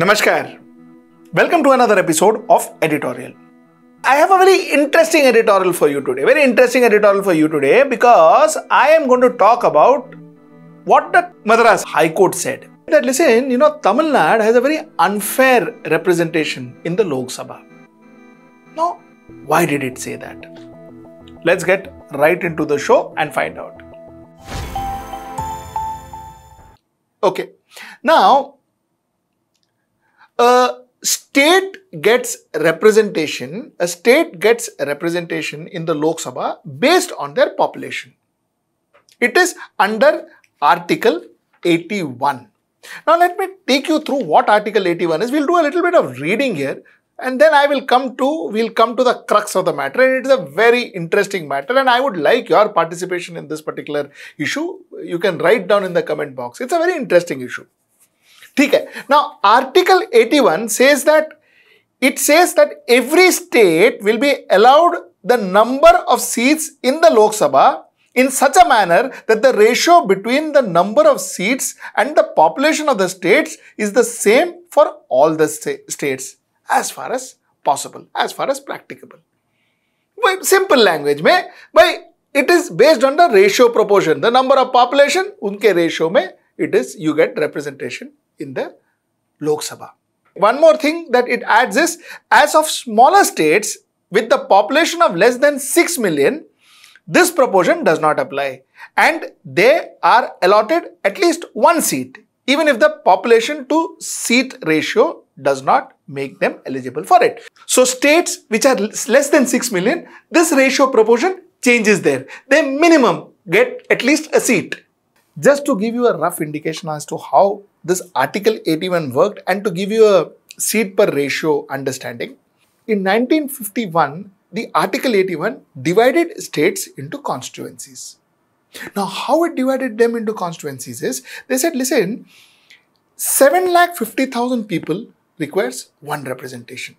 Namaskar. Welcome to another episode of Editorial. I have a very interesting editorial for you today. Very interesting editorial for you today because I am going to talk about what the Madras High Court said. That listen, you know, Tamil Nadu has a very unfair representation in the Lok Sabha. Now, why did it say that? Let's get right into the show and find out. Okay. Now, a state gets representation, a state gets representation in the Lok Sabha based on their population. It is under Article 81. Now let me take you through what Article 81 is. We'll do a little bit of reading here and then I will come to, we'll come to the crux of the matter and it is a very interesting matter and I would like your participation in this particular issue. You can write down in the comment box. It's a very interesting issue. ठीक है article 81 says that it says that every state will be allowed the number of seats in the Lok Sabha in such a manner that the ratio between the number of seats and the population of the states is the same for all the states as far as possible, as far as practicable. By simple language में it is based on the ratio proportion, the number of population उनके ratio it is you get representation in the Lok Sabha. One more thing that it adds is, as of smaller states with the population of less than 6 million, this proportion does not apply and they are allotted at least one seat even if the population to seat ratio does not make them eligible for it. So states which are less than 6 million, this ratio proportion changes there. They minimum get at least a seat. Just to give you a rough indication as to how this Article 81 worked and to give you a seat per ratio understanding, in 1951, the Article 81 divided states into constituencies. Now, how it divided them into constituencies is, they said, listen, seven lakh fifty thousand people requires one representation.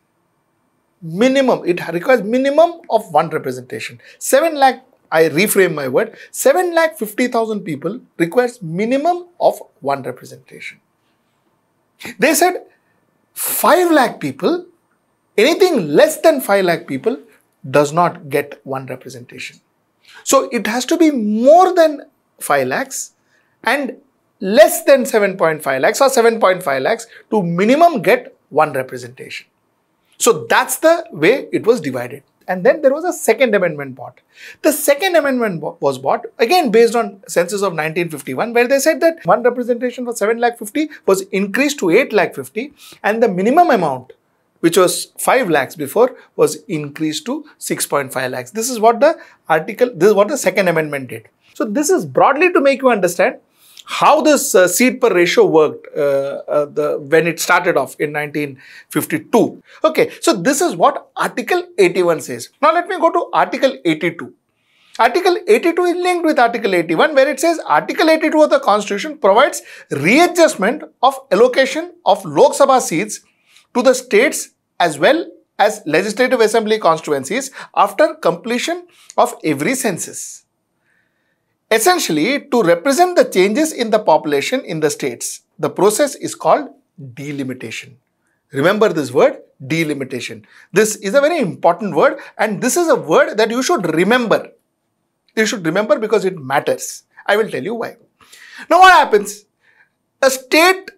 Minimum, it requires minimum of one representation. 7 lakh I reframe my word, 7 lakh 50,000 people requires minimum of one representation. They said 5 lakh people, anything less than 5 lakh people does not get one representation. So it has to be more than 5 lakhs and less than 7.5 lakhs or 7.5 lakhs to minimum get one representation. So that's the way it was divided. And then there was a second amendment bought. The second amendment was bought, again based on census of 1951, where they said that one representation for 7 lakh 50 was increased to 8 lakh 50 and the minimum amount which was 5 lakhs before was increased to 6.5 lakhs. This is what the article, this is what the second amendment did. So this is broadly to make you understand how this uh, seed per ratio worked uh, uh, the, when it started off in 1952. Okay, so this is what Article 81 says. Now let me go to Article 82. Article 82 is linked with Article 81 where it says Article 82 of the Constitution provides readjustment of allocation of Lok Sabha seats to the states as well as legislative assembly constituencies after completion of every census. Essentially, to represent the changes in the population in the states, the process is called delimitation. Remember this word, delimitation. This is a very important word and this is a word that you should remember. You should remember because it matters. I will tell you why. Now what happens? A state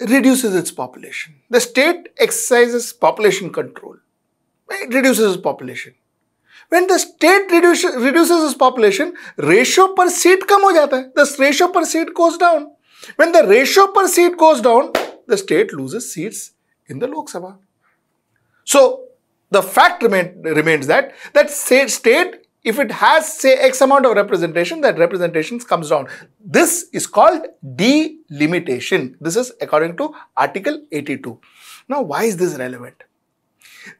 reduces its population. The state exercises population control. It reduces its population when the state reduce, reduces its population, ratio per seat कम हो जाता ratio per seat goes down. When the ratio per seat goes down, the state loses seats in the Lok Sabha. So the fact remain, remains that that state, if it has say X amount of representation, that representation comes down. This is called delimitation. This is according to Article 82. Now, why is this relevant?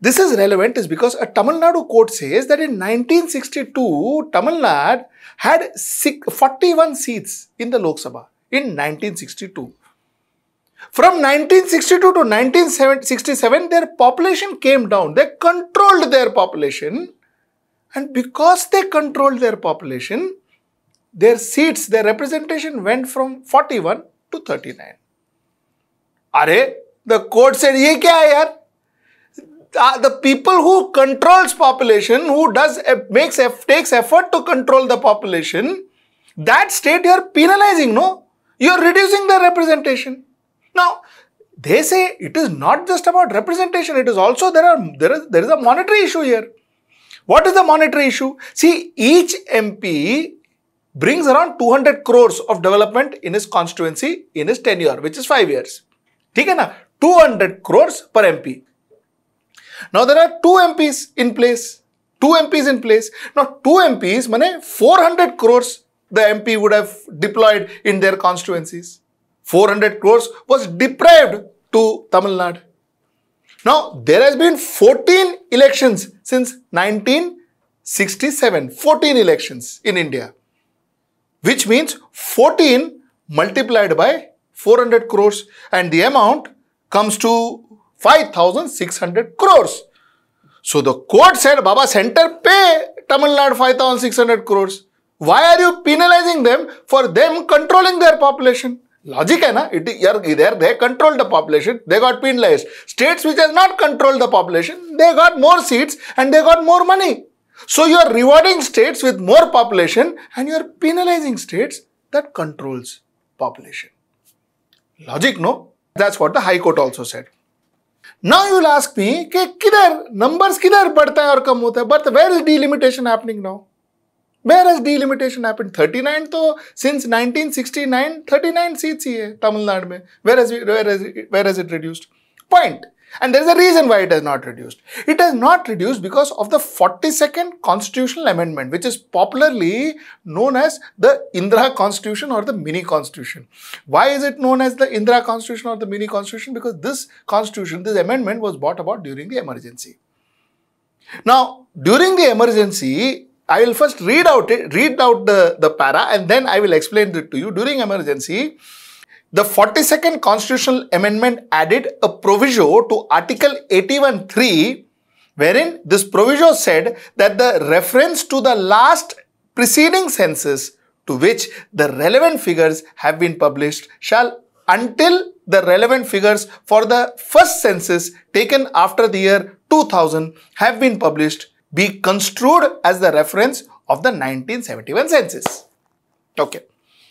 This is relevant is because a Tamil Nadu court says that in 1962, Tamil Nadu had 41 seats in the Lok Sabha in 1962. From 1962 to 1967, their population came down. They controlled their population. And because they controlled their population, their seats, their representation went from 41 to 39. Are the court said, Ye kya yaar? uh, the people who controls population, who does uh, makes takes effort to control the population, that state you are penalizing, no? You are reducing the representation. Now, they say it is not just about representation, it is also there are there is there is a monetary issue here. What is the monetary issue? See, each MP brings around 200 crores of development in his constituency in his tenure, which is 5 years. ठीक है 200 crores per MP. Now there are two MPs in place. Two MPs in place. Now two MPs, money 400 crores the MP would have deployed in their constituencies. 400 crores was deprived to Tamil Nadu. Now, there has been 14 elections since 1967. 14 elections in India. Which means 14 multiplied by 400 crores and the amount comes to 5,600 crores. So the court said, Baba Center, pay Tamil Nadu 5,600 crores. Why are you penalizing them for them controlling their population? Logic, na? It, is there, they controlled the population, they got penalized. States which has not controlled the population, they got more seats and they got more money. So you are rewarding states with more population and you are penalizing states that controls population. Logic, no? That's what the High Court also said. Now you ask me कि किधर numbers किधर बढ़ता है और कम होता है but where is delimitation happening now where is delimitation thirty nine तो since nineteen sixty nine thirty nine seats ही है तमिलनाडु में where is where is where is it reduced point And there's a reason why it has not reduced. It has not reduced because of the 42nd constitutional amendment, which is popularly known as the Indra constitution or the mini constitution. Why is it known as the Indra constitution or the mini constitution? Because this constitution, this amendment was brought about during the emergency. Now, during the emergency, I will first read out it, read out the, the para and then I will explain it to you. During emergency, the 42nd constitutional amendment added a proviso to Article 81.3 wherein this proviso said that the reference to the last preceding census to which the relevant figures have been published shall until the relevant figures for the first census taken after the year 2000 have been published be construed as the reference of the 1971 census. Okay,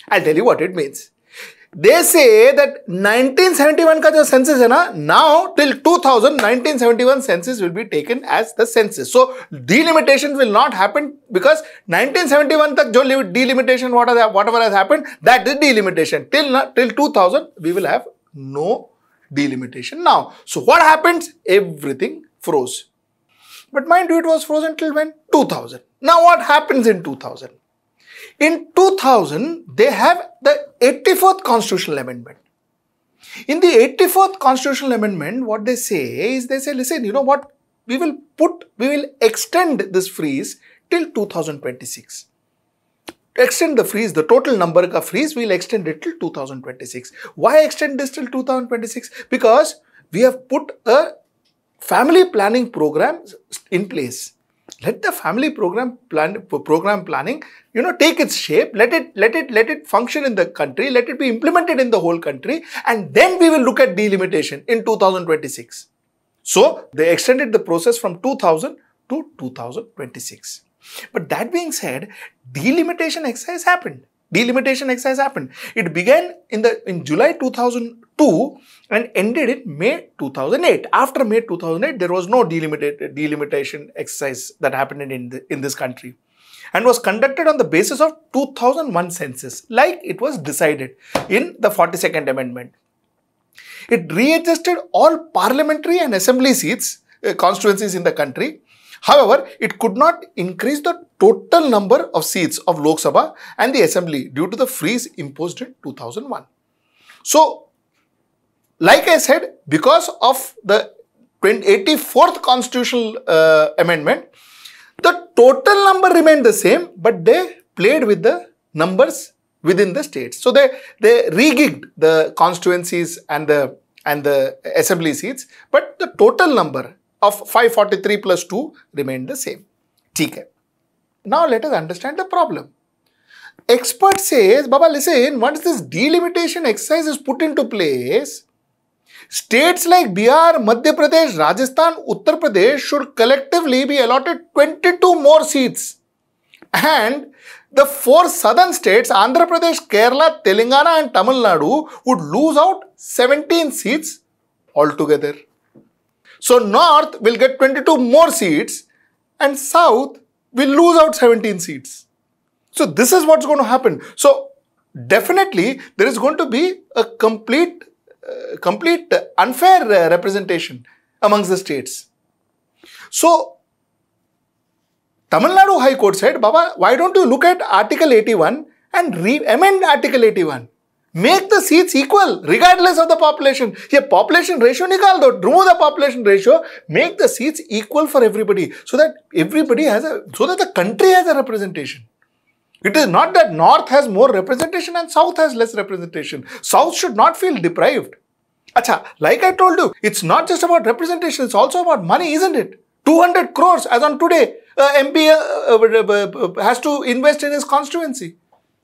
I'll tell you what it means. They say that 1971 का जो census है ना now till 2000 1971 census will be taken as the census so delimitation will not happen because 1971 तक जो delimitation what are whatever has happened that is delimitation till till 2000 we will have no delimitation now. So what happens? Everything froze. But mind you, it was frozen till when? 2000. Now what happens in 2000? In 2000, they have the 84th constitutional amendment. In the 84th constitutional amendment, what they say is they say, listen, you know what? We will put, we will extend this freeze till 2026. To extend the freeze, the total number of freeze, we'll extend it till 2026. Why extend this till 2026? Because we have put a family planning program in place let the family program plan program planning you know take its shape let it let it let it function in the country let it be implemented in the whole country and then we will look at delimitation in 2026 so they extended the process from 2000 to 2026 but that being said delimitation exercise happened delimitation exercise happened it began in the in july 2000 2 and ended in May 2008. After May 2008, there was no delimitation exercise that happened in, the, in this country and was conducted on the basis of 2001 census, like it was decided in the 42nd Amendment. It readjusted all parliamentary and assembly seats, uh, constituencies in the country. However, it could not increase the total number of seats of Lok Sabha and the assembly due to the freeze imposed in 2001. So, like I said, because of the 84th constitutional uh, amendment, the total number remained the same, but they played with the numbers within the states. So they, they regigged the constituencies and the, and the assembly seats, but the total number of 543 plus 2 remained the same. ठीक Now let us understand the problem. Expert says, Baba listen, once this delimitation exercise is put into place, States like Bihar, Madhya Pradesh, Rajasthan, Uttar Pradesh should collectively be allotted 22 more seats. And the four southern states, Andhra Pradesh, Kerala, Telangana and Tamil Nadu would lose out 17 seats altogether. So North will get 22 more seats and South will lose out 17 seats. So this is what's going to happen. So definitely there is going to be a complete uh, complete unfair uh, representation amongst the states. So, Tamil Nadu High Court said, Baba, why don't you look at Article 81 and re- amend Article 81? Make the seats equal regardless of the population. Ye population ratio nikal do. Remove the population ratio. Make the seats equal for everybody so that everybody has a, so that the country has a representation. It is not that North has more representation and South has less representation. South should not feel deprived. Acha, like I told you, it's not just about representation, it's also about money, isn't it? 200 crores as on today, uh, MP uh uh, uh, uh, uh, has to invest in his constituency.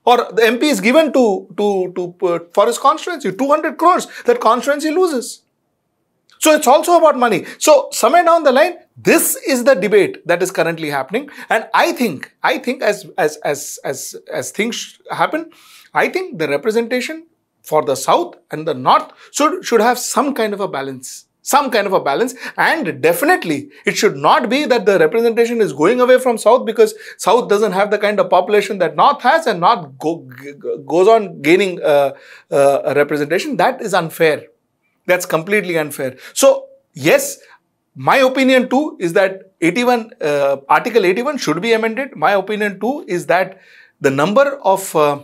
Or the MP is given to, to, to for his constituency, 200 crores, that constituency loses. So it's also about money. So somewhere down the line, this is the debate that is currently happening. And I think, I think as, as, as, as, as things happen, I think the representation for the South and the North should, should have some kind of a balance some kind of a balance and definitely it should not be that the representation is going away from south because south doesn't have the kind of population that north has and north go, goes on gaining uh, uh, representation that is unfair that's completely unfair. So, yes, my opinion too is that 81 uh, Article 81 should be amended. My opinion too is that the number of uh,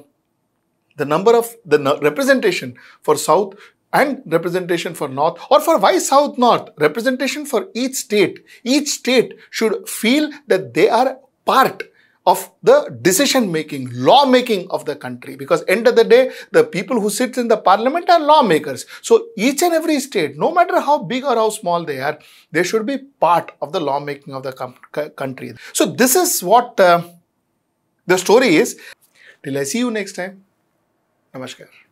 the number of the representation for South and representation for North or for why South North representation for each state. Each state should feel that they are part of the decision making, law making of the country. Because end of the day, the people who sit in the parliament are lawmakers. So each and every state, no matter how big or how small they are, they should be part of the law making of the country. So this is what uh, the story is. Till I see you next time. Namaskar.